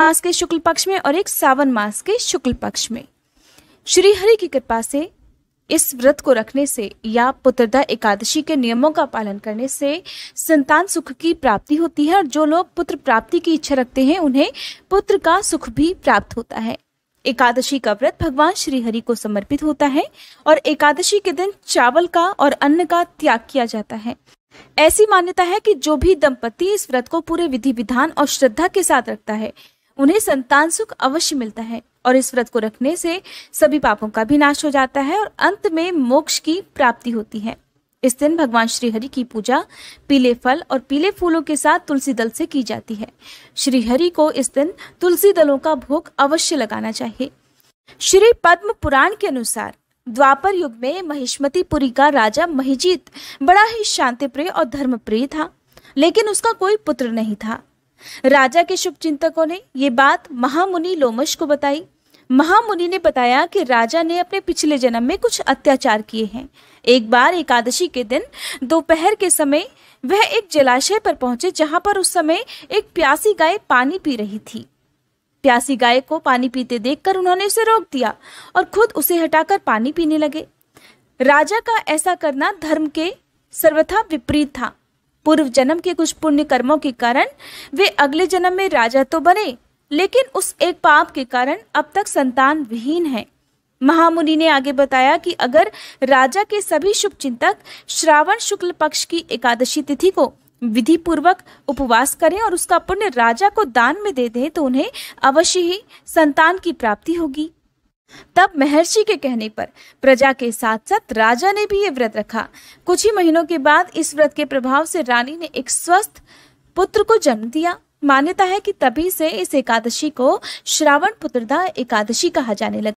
मास के शुक्ल पक्ष में और एक सावन मास के शुक्ल पक्ष में श्री हरि की कृपा से इस व्रत को रखने से या पुत्रदा एकादशी के नियमों का पालन करने से संतान सुख की प्राप्ति होती है और जो लोग पुत्र प्राप्ति की इच्छा रखते हैं उन्हें पुत्र का सुख भी प्राप्त होता है एकादशी का व्रत भगवान श्री हरि को समर्पित होता है और एकादशी के दिन चावल का और अन्न का त्याग किया जाता है ऐसी मान्यता है कि जो भी दंपति इस व्रत को पूरे विधि विधान और श्रद्धा के साथ रखता है उन्हें संतान सुख अवश्य मिलता है और इस व्रत को रखने से सभी पापों का भी नाश हो जाता है और अंत में मोक्ष की प्राप्ति होती है इस दिन भगवान श्रीहरि की पूजा पीले फल और पीले फूलों के साथ तुलसी दल से की जाती है हरि को इस दिन तुलसी दलों का भोग अवश्य लगाना चाहिए श्री पद्म पुराण के अनुसार द्वापर युग में महिष्मतीपुरी का राजा महिजीत बड़ा ही शांति प्रिय और धर्म प्रिय था लेकिन उसका कोई पुत्र नहीं था राजा के शुभ चिंतकों ने ये बात महामुनि लोमश को बताई महामुनि ने बताया कि राजा ने अपने पिछले जन्म में कुछ अत्याचार किए हैं एक बार एकादशी के दिन दोपहर के समय वह एक जलाशय पर पहुंचे जहां पर उस समय एक प्यासी गाय पानी पी रही थी प्यासी गाय को पानी पीते देखकर उन्होंने उसे रोक दिया और खुद उसे हटाकर पानी पीने लगे राजा का ऐसा करना धर्म के सर्वथा विपरीत था पूर्व जन्म के कुछ पुण्य कर्मों के कारण वे अगले जन्म में राजा तो बने लेकिन उस एक पाप के कारण अब तक संतान विहीन है महामुनि ने आगे बताया कि अगर राजा के सभी शुभ चिंतक श्रावण शुक्ल पक्ष की एकादशी तिथि को विधि पूर्वक उपवास करें और उसका पुण्य राजा को दान में दे दें तो उन्हें अवश्य ही संतान की प्राप्ति होगी तब महर्षि के कहने पर प्रजा के साथ साथ राजा ने भी ये व्रत रखा कुछ ही महीनों के बाद इस व्रत के प्रभाव से रानी ने एक स्वस्थ पुत्र को जन्म दिया मान्यता है कि तभी से इस एकादशी को श्रावण पुत्रदा एकादशी कहा जाने लगा